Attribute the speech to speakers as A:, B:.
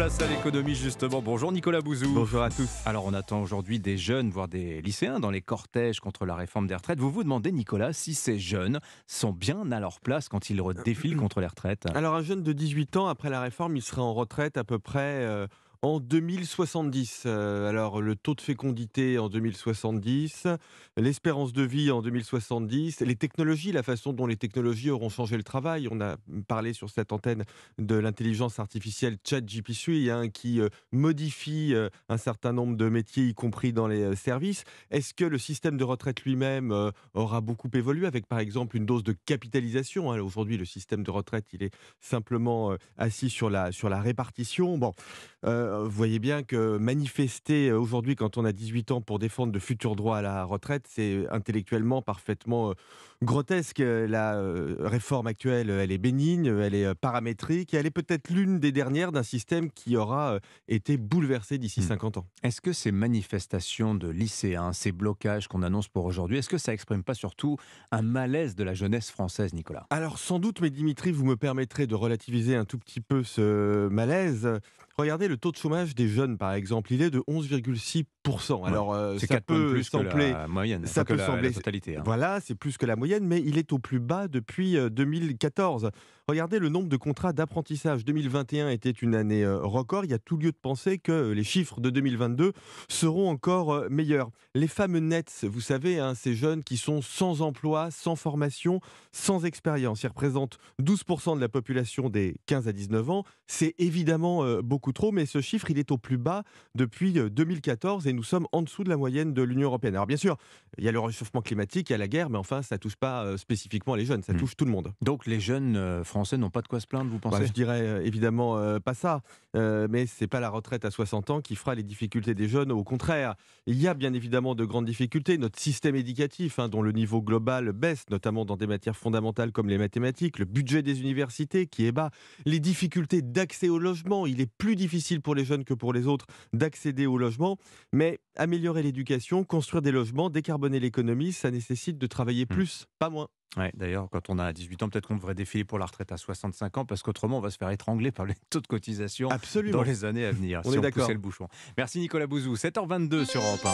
A: Place à l'économie justement. Bonjour Nicolas Bouzou. Bonjour à tous. Alors on attend aujourd'hui des jeunes, voire des lycéens dans les cortèges contre la réforme des retraites. Vous vous demandez Nicolas si ces jeunes sont bien à leur place quand ils redéfilent euh, contre les retraites.
B: Alors un jeune de 18 ans, après la réforme, il serait en retraite à peu près... Euh, en 2070. Euh, alors le taux de fécondité en 2070, l'espérance de vie en 2070, les technologies, la façon dont les technologies auront changé le travail. On a parlé sur cette antenne de l'intelligence artificielle ChatGPT hein, qui euh, modifie euh, un certain nombre de métiers, y compris dans les services. Est-ce que le système de retraite lui-même aura beaucoup évolué avec par exemple une dose de capitalisation hein? Aujourd'hui le système de retraite il est simplement assis sur la, sur la répartition. Bon, euh, vous voyez bien que manifester euh, aujourd'hui quand on a 18 ans pour défendre de futurs droits à la retraite, c'est intellectuellement parfaitement euh, grotesque. La réforme actuelle, elle est bénigne, elle est paramétrique et elle est peut-être l'une des dernières d'un système qui aura été bouleversé d'ici 50 mmh. ans. Est-ce
A: que ces manifestations de lycéens, ces blocages qu'on annonce pour aujourd'hui, est-ce que ça n'exprime pas surtout un malaise de la jeunesse française, Nicolas
B: Alors sans doute, mais Dimitri, vous me permettrez de relativiser un tout petit peu ce malaise. Regardez le taux de chômage des jeunes, par exemple. Il est de 11,6%. Alors, euh, ça peut plus sembler. Que la moyenne, ça la, sembler. totalité, hein. Voilà, c'est plus que la moyenne, mais il est au plus bas depuis 2014. Euh, Regardez le nombre de contrats d'apprentissage. 2021 était une année euh, record. Il y a tout lieu de penser que euh, les chiffres de 2022 seront encore euh, meilleurs. Les fameux NETS, vous savez, hein, ces jeunes qui sont sans emploi, sans formation, sans expérience. Ils représentent 12% de la population des 15 à 19 ans. C'est évidemment beaucoup trop, mais ce chiffre, il est au plus bas depuis 2014 et nous sommes en dessous de la moyenne de l'Union européenne. Alors bien sûr, il y a le réchauffement climatique, il y a la guerre, mais enfin, ça touche pas spécifiquement les jeunes, ça hmm. touche tout le monde. Donc les jeunes français Français n'ont pas de quoi se plaindre, vous bah, pensez Je dirais euh, évidemment euh, pas ça, euh, mais mais n'est pas la retraite à 60 ans qui fera les difficultés des jeunes, au contraire. Il y a bien évidemment de grandes difficultés. Notre système éducatif, hein, dont le niveau global baisse, notamment dans des matières fondamentales comme les mathématiques, le budget des universités qui est bas, les difficultés d'accès au logement, il est plus difficile pour les jeunes que pour les autres d'accéder au logement, mais améliorer l'éducation, construire des logements, décarboner l'économie, ça nécessite de travailler mmh. plus,
A: pas moins. Ouais, D'ailleurs, quand on a 18 ans, peut-être qu'on devrait défiler pour la retraite à 65 ans, parce qu'autrement, on va se faire étrangler par les taux de cotisation dans les années à venir, on est d'accord. C'est le bouchon. Merci Nicolas Bouzou, 7h22 sur Europe